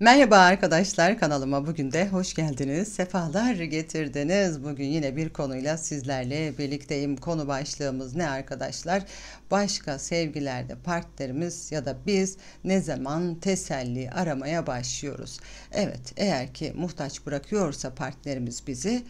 Merhaba arkadaşlar kanalıma bugün de hoş geldiniz. Sefalar getirdiniz. Bugün yine bir konuyla sizlerle birlikteyim. Konu başlığımız ne arkadaşlar? Başka sevgilerde partnerimiz ya da biz ne zaman teselli aramaya başlıyoruz? Evet eğer ki muhtaç bırakıyorsa partnerimiz bizi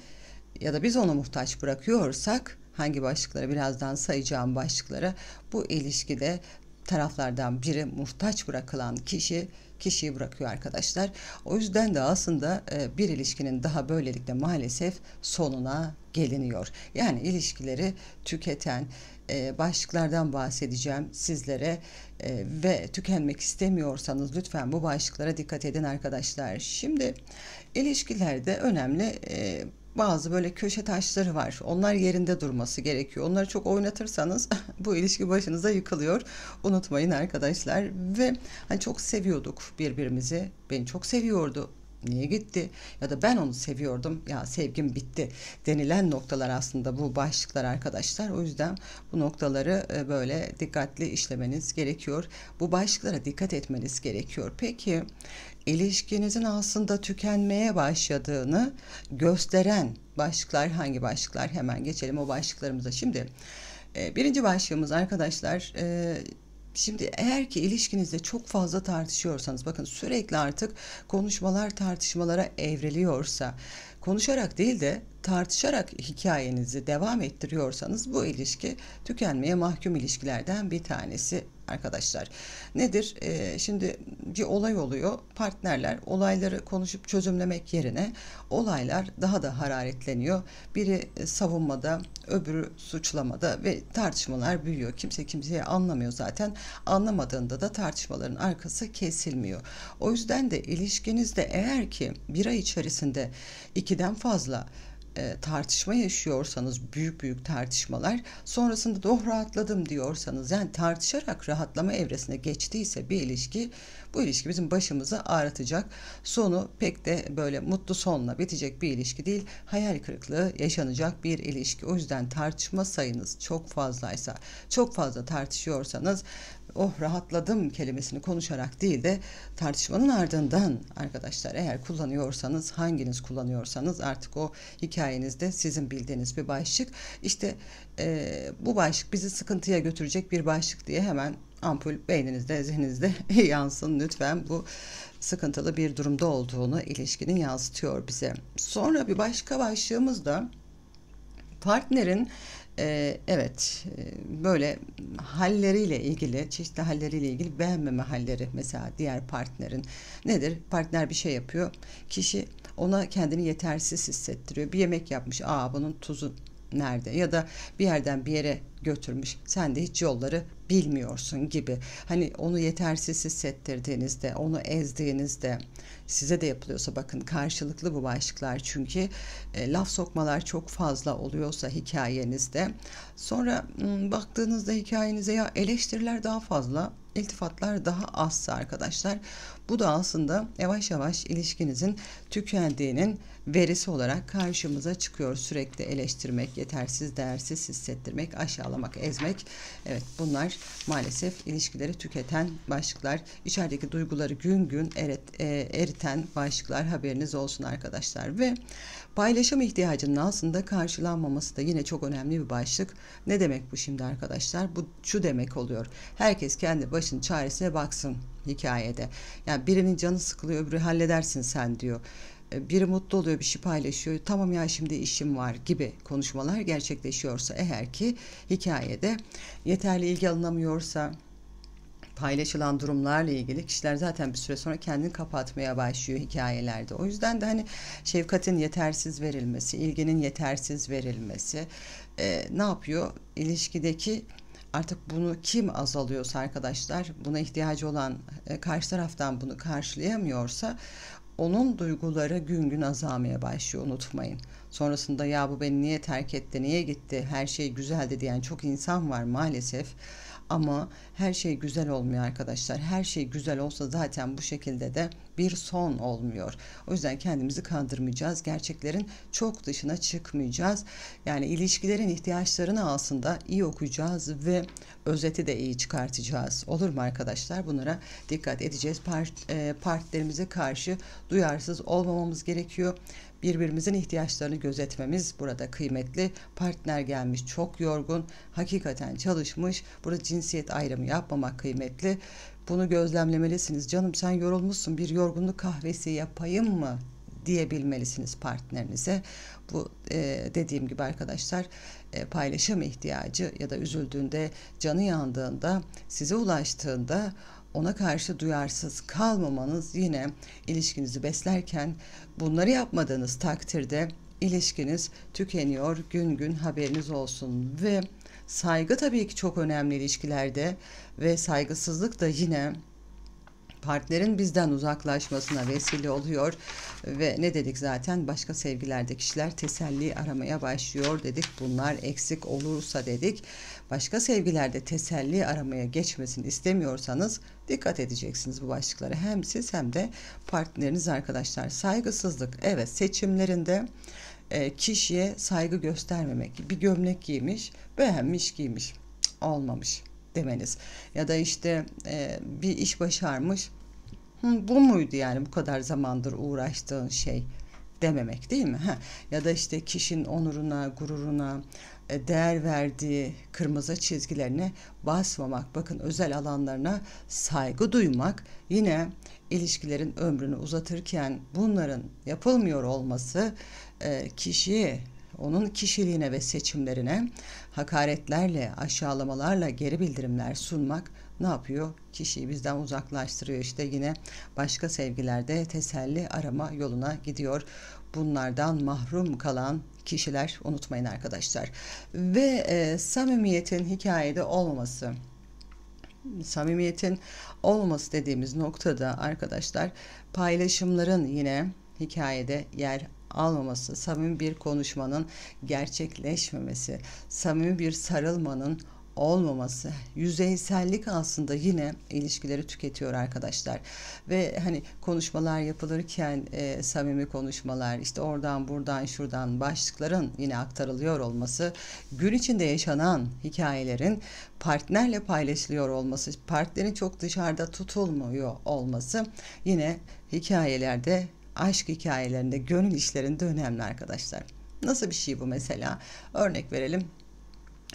ya da biz onu muhtaç bırakıyorsak hangi başlıklara birazdan sayacağım başlıklara bu ilişkide taraflardan biri muhtaç bırakılan kişi kişiyi bırakıyor arkadaşlar. O yüzden de aslında e, bir ilişkinin daha böylelikle maalesef sonuna geliniyor. Yani ilişkileri tüketen e, başlıklardan bahsedeceğim sizlere e, ve tükenmek istemiyorsanız lütfen bu başlıklara dikkat edin arkadaşlar. Şimdi ilişkilerde önemli e, bazı böyle köşe taşları var. Onlar yerinde durması gerekiyor. Onları çok oynatırsanız bu ilişki başınıza yıkılıyor. Unutmayın arkadaşlar ve hani çok seviyorduk birbirimizi. Beni çok seviyordu niye gitti ya da ben onu seviyordum ya sevgim bitti denilen noktalar aslında bu başlıklar arkadaşlar. O yüzden bu noktaları e, böyle dikkatli işlemeniz gerekiyor. Bu başlıklara dikkat etmeniz gerekiyor. Peki ilişkinizin aslında tükenmeye başladığını gösteren başlıklar hangi başlıklar? Hemen geçelim o başlıklarımıza. Şimdi e, birinci başlığımız arkadaşlar e, Şimdi eğer ki ilişkinizde çok fazla tartışıyorsanız bakın sürekli artık konuşmalar tartışmalara evriliyorsa konuşarak değil de tartışarak hikayenizi devam ettiriyorsanız bu ilişki tükenmeye mahkum ilişkilerden bir tanesi arkadaşlar. Nedir? E, şimdi bir olay oluyor. Partnerler olayları konuşup çözümlemek yerine olaylar daha da hararetleniyor. Biri e, savunmada, öbürü suçlamada ve tartışmalar büyüyor. Kimse kimseye anlamıyor zaten. Anlamadığında da tartışmaların arkası kesilmiyor. O yüzden de ilişkinizde eğer ki bir ay içerisinde ikiden fazla e, tartışma yaşıyorsanız büyük büyük tartışmalar sonrasında da oh rahatladım diyorsanız yani tartışarak rahatlama evresine geçtiyse bir ilişki bu ilişki bizim başımızı ağrıtacak sonu pek de böyle mutlu sonla bitecek bir ilişki değil hayal kırıklığı yaşanacak bir ilişki o yüzden tartışma sayınız çok fazlaysa çok fazla tartışıyorsanız oh rahatladım kelimesini konuşarak değil de tartışmanın ardından arkadaşlar eğer kullanıyorsanız hanginiz kullanıyorsanız artık o hikayenizde sizin bildiğiniz bir başlık işte e, bu başlık bizi sıkıntıya götürecek bir başlık diye hemen ampul beyninizde zihninizde yansın lütfen bu sıkıntılı bir durumda olduğunu ilişkinin yansıtıyor bize. Sonra bir başka başlığımız da partnerin ee, e, evet böyle halleriyle ilgili çeşitli halleriyle ilgili beğenmeme halleri mesela diğer partnerin nedir partner bir şey yapıyor kişi ona kendini yetersiz hissettiriyor bir yemek yapmış aa bunun tuzu nerede ya da bir yerden bir yere götürmüş sen de hiç yolları bilmiyorsun gibi hani onu yetersiz hissettirdiğinizde onu ezdiğinizde size de yapılıyorsa bakın karşılıklı bu başlıklar çünkü e, laf sokmalar çok fazla oluyorsa hikayenizde sonra m, baktığınızda hikayenize ya eleştiriler daha fazla iltifatlar daha azsa arkadaşlar bu da aslında yavaş yavaş ilişkinizin tükendiğinin verisi olarak karşımıza çıkıyor. Sürekli eleştirmek, yetersiz, değersiz hissettirmek, aşağılamak, ezmek. Evet bunlar maalesef ilişkileri tüketen başlıklar. İçerideki duyguları gün gün erit, e, eriten başlıklar haberiniz olsun arkadaşlar. Ve paylaşım ihtiyacının aslında karşılanmaması da yine çok önemli bir başlık. Ne demek bu şimdi arkadaşlar? Bu şu demek oluyor. Herkes kendi başının çaresine baksın hikayede. Yani birinin canı sıkılıyor öbürü halledersin sen diyor. E, biri mutlu oluyor bir şey paylaşıyor tamam ya şimdi işim var gibi konuşmalar gerçekleşiyorsa eğer ki hikayede yeterli ilgi alınamıyorsa paylaşılan durumlarla ilgili kişiler zaten bir süre sonra kendini kapatmaya başlıyor hikayelerde. O yüzden de hani şefkatin yetersiz verilmesi, ilginin yetersiz verilmesi e, ne yapıyor? İlişkideki artık bunu kim azalıyorsa arkadaşlar buna ihtiyacı olan e, karşı taraftan bunu karşılayamıyorsa onun duyguları gün gün azalmaya başlıyor unutmayın. Sonrasında ya bu beni niye terk etti, niye gitti, her şey güzeldi diyen çok insan var maalesef. Ama her şey güzel olmuyor arkadaşlar. Her şey güzel olsa zaten bu şekilde de bir son olmuyor. O yüzden kendimizi kandırmayacağız. Gerçeklerin çok dışına çıkmayacağız. Yani ilişkilerin ihtiyaçlarını aslında iyi okuyacağız ve özeti de iyi çıkartacağız. Olur mu arkadaşlar? Bunlara dikkat edeceğiz. Part, e, partilerimize karşı duyarsız olmamamız gerekiyor. Birbirimizin ihtiyaçlarını gözetmemiz burada kıymetli. Partner gelmiş çok yorgun, hakikaten çalışmış. Burada cinsiyet ayrımı yapmamak kıymetli. Bunu gözlemlemelisiniz. Canım sen yorulmuşsun bir yorgunluk kahvesi yapayım mı diyebilmelisiniz partnerinize. Bu e, dediğim gibi arkadaşlar e, paylaşım ihtiyacı ya da üzüldüğünde, canı yandığında, size ulaştığında ona karşı duyarsız kalmamanız yine ilişkinizi beslerken bunları yapmadığınız takdirde ilişkiniz tükeniyor. Gün gün haberiniz olsun ve Saygı tabii ki çok önemli ilişkilerde ve saygısızlık da yine partnerin bizden uzaklaşmasına vesile oluyor ve ne dedik zaten başka sevgilerde kişiler teselli aramaya başlıyor dedik bunlar eksik olursa dedik başka sevgilerde teselli aramaya geçmesini istemiyorsanız dikkat edeceksiniz bu başlıklara hem siz hem de partneriniz arkadaşlar saygısızlık evet seçimlerinde e, kişiye saygı göstermemek. Bir gömlek giymiş, beğenmiş giymiş, olmamış demeniz. Ya da işte e, bir iş başarmış, bu muydu yani bu kadar zamandır uğraştığın şey dememek değil mi? Ha. Ya da işte kişinin onuruna, gururuna e, değer verdiği kırmızı çizgilerine basmamak, bakın özel alanlarına saygı duymak yine ilişkilerin ömrünü uzatırken bunların yapılmıyor olması e, kişiyi onun kişiliğine ve seçimlerine hakaretlerle, aşağılamalarla geri bildirimler sunmak ne yapıyor? Kişiyi bizden uzaklaştırıyor. İşte yine başka sevgilerde teselli arama yoluna gidiyor. Bunlardan mahrum kalan kişiler unutmayın arkadaşlar. Ve e, samimiyetin hikayede olmaması samimiyetin olması dediğimiz noktada arkadaşlar paylaşımların yine hikayede yer almaması, samimi bir konuşmanın gerçekleşmemesi, samimi bir sarılmanın olmaması, yüzeysellik aslında yine ilişkileri tüketiyor arkadaşlar. Ve hani konuşmalar yapılırken e, samimi konuşmalar işte oradan buradan şuradan başlıkların yine aktarılıyor olması, gün içinde yaşanan hikayelerin partnerle paylaşılıyor olması, partnerin çok dışarıda tutulmuyor olması yine hikayelerde, aşk hikayelerinde, gönül işlerinde önemli arkadaşlar. Nasıl bir şey bu mesela? Örnek verelim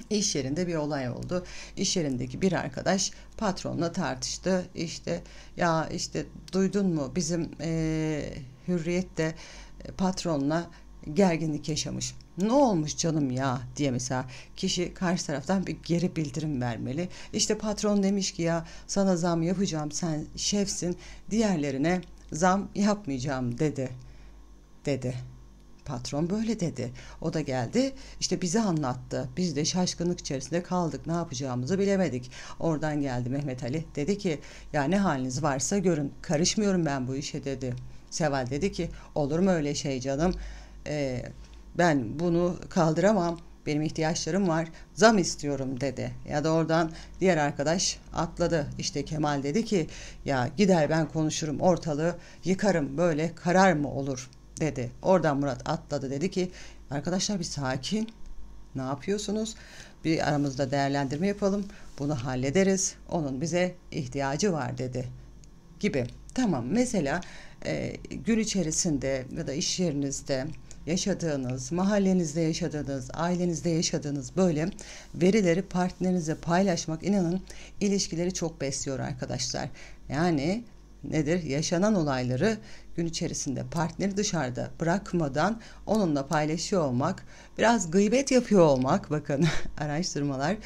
İş yerinde bir olay oldu. İş yerindeki bir arkadaş patronla tartıştı. İşte ya işte duydun mu bizim e, Hürriyet de patronla gerginlik yaşamış. Ne olmuş canım ya diye mesela kişi karşı taraftan bir geri bildirim vermeli. İşte patron demiş ki ya sana zam yapacağım sen şefsin diğerlerine zam yapmayacağım dedi dedi patron böyle dedi. O da geldi işte bize anlattı. Biz de şaşkınlık içerisinde kaldık. Ne yapacağımızı bilemedik. Oradan geldi Mehmet Ali. Dedi ki ya ne haliniz varsa görün. Karışmıyorum ben bu işe dedi. Seval dedi ki olur mu öyle şey canım? Ee, ben bunu kaldıramam. Benim ihtiyaçlarım var. Zam istiyorum dedi. Ya da oradan diğer arkadaş atladı. İşte Kemal dedi ki ya gider ben konuşurum ortalığı yıkarım böyle karar mı olur?'' dedi. Oradan Murat atladı dedi ki arkadaşlar bir sakin ne yapıyorsunuz? Bir aramızda değerlendirme yapalım. Bunu hallederiz. Onun bize ihtiyacı var dedi gibi. Tamam mesela e, gün içerisinde ya da iş yerinizde yaşadığınız, mahallenizde yaşadığınız, ailenizde yaşadığınız böyle verileri partnerinize paylaşmak inanın ilişkileri çok besliyor arkadaşlar. Yani nedir? Yaşanan olayları gün içerisinde partneri dışarıda bırakmadan onunla paylaşıyor olmak, biraz gıybet yapıyor olmak bakın araştırmalar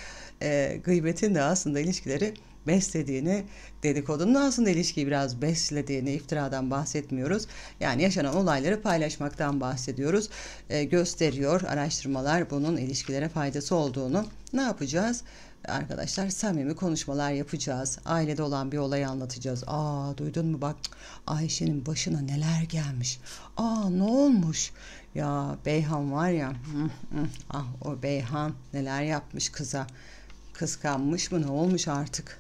e, gıybetin de aslında ilişkileri beslediğini, dedikodunun aslında ilişkiyi biraz beslediğini, iftiradan bahsetmiyoruz. Yani yaşanan olayları paylaşmaktan bahsediyoruz. E, gösteriyor araştırmalar bunun ilişkilere faydası olduğunu. Ne yapacağız? arkadaşlar samimi konuşmalar yapacağız. Ailede olan bir olayı anlatacağız. Aa duydun mu bak Ayşe'nin başına neler gelmiş. Aa ne olmuş? Ya Beyhan var ya. ah o Beyhan neler yapmış kıza. Kıskanmış mı ne olmuş artık?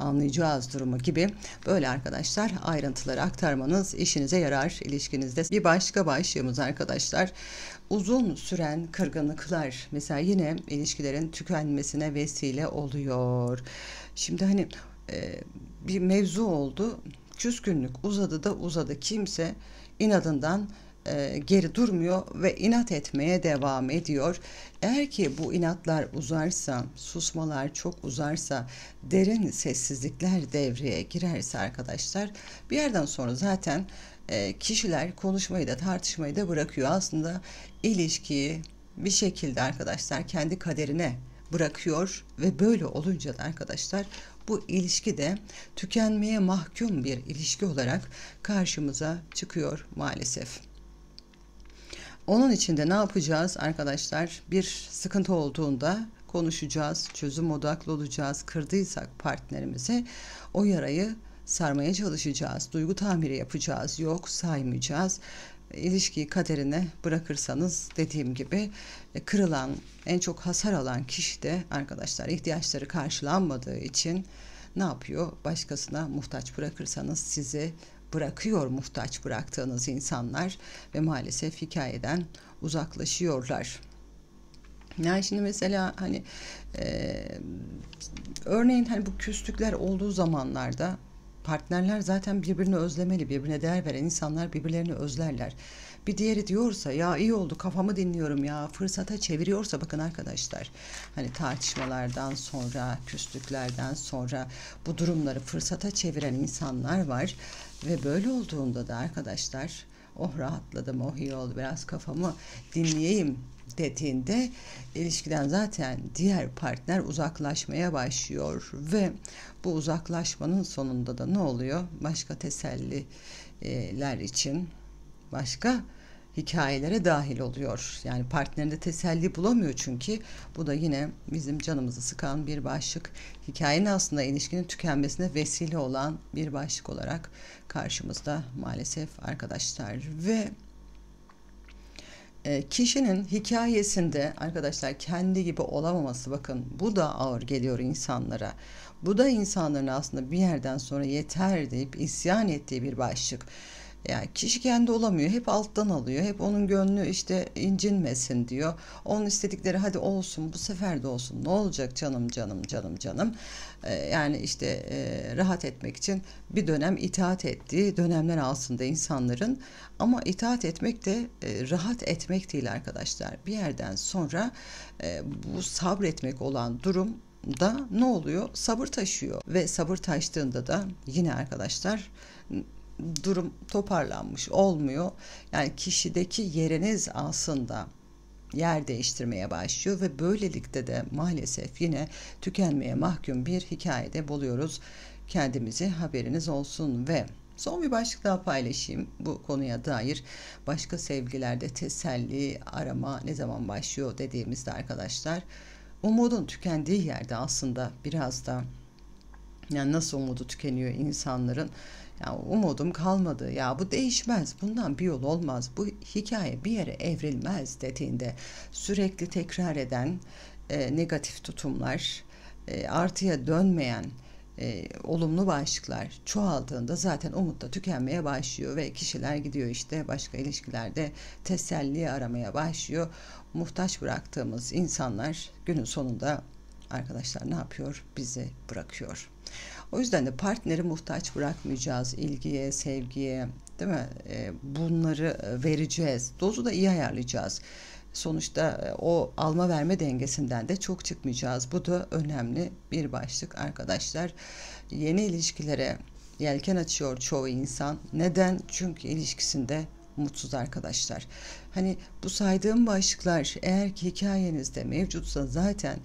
anlayacağız durumu gibi böyle arkadaşlar ayrıntıları aktarmanız işinize yarar ilişkinizde. Bir başka başlığımız arkadaşlar uzun süren kırgınlıklar mesela yine ilişkilerin tükenmesine vesile oluyor. Şimdi hani e, bir mevzu oldu. Küskünlük uzadı da uzadı. Kimse inadından e, geri durmuyor ve inat etmeye devam ediyor. Eğer ki bu inatlar uzarsa, susmalar çok uzarsa, derin sessizlikler devreye girerse arkadaşlar bir yerden sonra zaten e, kişiler konuşmayı da tartışmayı da bırakıyor. Aslında ilişkiyi bir şekilde arkadaşlar kendi kaderine bırakıyor ve böyle olunca da arkadaşlar bu ilişki de tükenmeye mahkum bir ilişki olarak karşımıza çıkıyor maalesef. Onun için de ne yapacağız arkadaşlar? Bir sıkıntı olduğunda konuşacağız, çözüm odaklı olacağız. Kırdıysak partnerimizi, o yarayı sarmaya çalışacağız. Duygu tamiri yapacağız. Yok saymayacağız ilişkiyi kaderine bırakırsanız dediğim gibi e, kırılan, en çok hasar alan kişi de arkadaşlar ihtiyaçları karşılanmadığı için ne yapıyor? Başkasına muhtaç bırakırsanız sizi bırakıyor muhtaç bıraktığınız insanlar ve maalesef hikayeden uzaklaşıyorlar. Yani şimdi mesela hani e, örneğin hani bu küslükler olduğu zamanlarda partnerler zaten birbirini özlemeli, birbirine değer veren insanlar birbirlerini özlerler. Bir diğeri diyorsa ya iyi oldu kafamı dinliyorum ya fırsata çeviriyorsa bakın arkadaşlar hani tartışmalardan sonra küslüklerden sonra bu durumları fırsata çeviren insanlar var ve böyle olduğunda da arkadaşlar oh rahatladım oh iyi oldu biraz kafamı dinleyeyim dediğinde ilişkiden zaten diğer partner uzaklaşmaya başlıyor ve bu uzaklaşmanın sonunda da ne oluyor? Başka teselliler için başka hikayelere dahil oluyor. Yani partnerinde teselli bulamıyor çünkü bu da yine bizim canımızı sıkan bir başlık. Hikayenin aslında ilişkinin tükenmesine vesile olan bir başlık olarak karşımızda maalesef arkadaşlar ve e, kişinin hikayesinde arkadaşlar kendi gibi olamaması bakın bu da ağır geliyor insanlara. Bu da insanların aslında bir yerden sonra yeter deyip isyan ettiği bir başlık. Yani kişi kendi olamıyor. Hep alttan alıyor. Hep onun gönlü işte incinmesin diyor. Onun istedikleri hadi olsun bu sefer de olsun. Ne olacak canım canım canım canım. Ee, yani işte e, rahat etmek için bir dönem itaat ettiği dönemler altında insanların. Ama itaat etmek de e, rahat etmek değil arkadaşlar. Bir yerden sonra e, bu sabretmek olan durum da ne oluyor? Sabır taşıyor ve sabır taştığında da yine arkadaşlar durum toparlanmış olmuyor. Yani kişideki yeriniz aslında yer değiştirmeye başlıyor ve böylelikle de maalesef yine tükenmeye mahkum bir hikayede buluyoruz kendimizi haberiniz olsun ve son bir başlık daha paylaşayım bu konuya dair başka sevgilerde teselli arama ne zaman başlıyor dediğimizde arkadaşlar umudun tükendiği yerde aslında biraz da yani nasıl umudu tükeniyor insanların? Ya umudum kalmadı. Ya bu değişmez. Bundan bir yol olmaz. Bu hikaye bir yere evrilmez dediğinde sürekli tekrar eden e, negatif tutumlar, e, artıya dönmeyen e, olumlu başlıklar çoğaldığında zaten umut da tükenmeye başlıyor ve kişiler gidiyor işte başka ilişkilerde teselli aramaya başlıyor. Muhtaç bıraktığımız insanlar günün sonunda arkadaşlar ne yapıyor? Bizi bırakıyor. O yüzden de partneri muhtaç bırakmayacağız ilgiye, sevgiye, değil mi? Ee, bunları e, vereceğiz. Dozu da iyi ayarlayacağız. Sonuçta e, o alma verme dengesinden de çok çıkmayacağız. Bu da önemli bir başlık arkadaşlar. Yeni ilişkilere yelken açıyor çoğu insan. Neden? Çünkü ilişkisinde mutsuz arkadaşlar. Hani bu saydığım başlıklar eğer ki hikayenizde mevcutsa zaten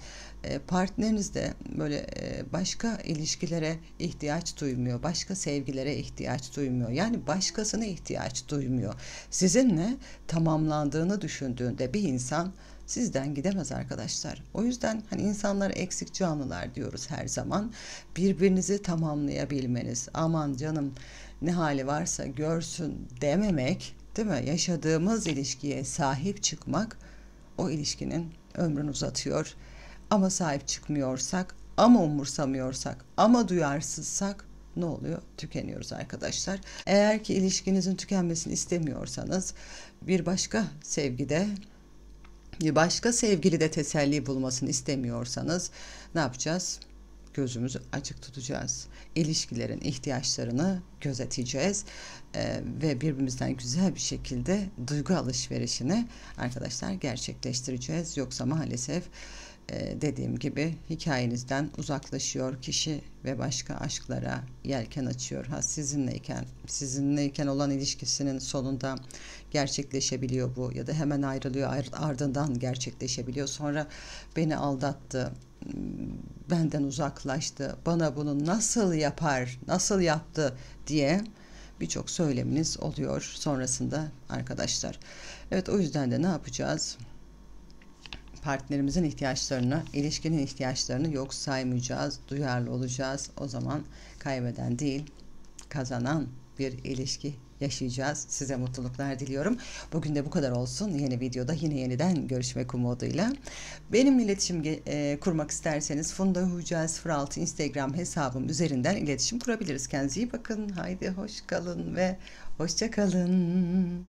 e, partnerinizde böyle e, başka ilişkilere ihtiyaç duymuyor. Başka sevgilere ihtiyaç duymuyor. Yani başkasına ihtiyaç duymuyor. Sizinle tamamlandığını düşündüğünde bir insan sizden gidemez arkadaşlar. O yüzden hani insanlar eksik canlılar diyoruz her zaman. Birbirinizi tamamlayabilmeniz, aman canım ne hali varsa görsün dememek Değil mi? Yaşadığımız ilişkiye sahip çıkmak o ilişkinin ömrünü uzatıyor. Ama sahip çıkmıyorsak, ama umursamıyorsak, ama duyarsızsak ne oluyor? Tükeniyoruz arkadaşlar. Eğer ki ilişkinizin tükenmesini istemiyorsanız bir başka sevgide bir başka sevgili de teselli bulmasını istemiyorsanız ne yapacağız? gözümüzü açık tutacağız. İlişkilerin ihtiyaçlarını gözeteceğiz ee, ve birbirimizden güzel bir şekilde duygu alışverişini arkadaşlar gerçekleştireceğiz. Yoksa maalesef e, dediğim gibi hikayenizden uzaklaşıyor kişi ve başka aşklara yelken açıyor. Ha sizinleyken, sizinleyken olan ilişkisinin sonunda gerçekleşebiliyor bu ya da hemen ayrılıyor ardından gerçekleşebiliyor. Sonra beni aldattı, benden uzaklaştı, bana bunu nasıl yapar, nasıl yaptı diye birçok söyleminiz oluyor sonrasında arkadaşlar. Evet o yüzden de ne yapacağız? partnerimizin ihtiyaçlarını, ilişkinin ihtiyaçlarını yok saymayacağız, duyarlı olacağız. O zaman kaybeden değil, kazanan bir ilişki yaşayacağız. Size mutluluklar diliyorum. Bugün de bu kadar olsun. Yeni videoda yine yeniden görüşmek umuduyla. Benim iletişim e, kurmak isterseniz Funda Huca 06 Instagram hesabım üzerinden iletişim kurabiliriz. Kendinize iyi bakın. Haydi hoş kalın ve hoşça kalın.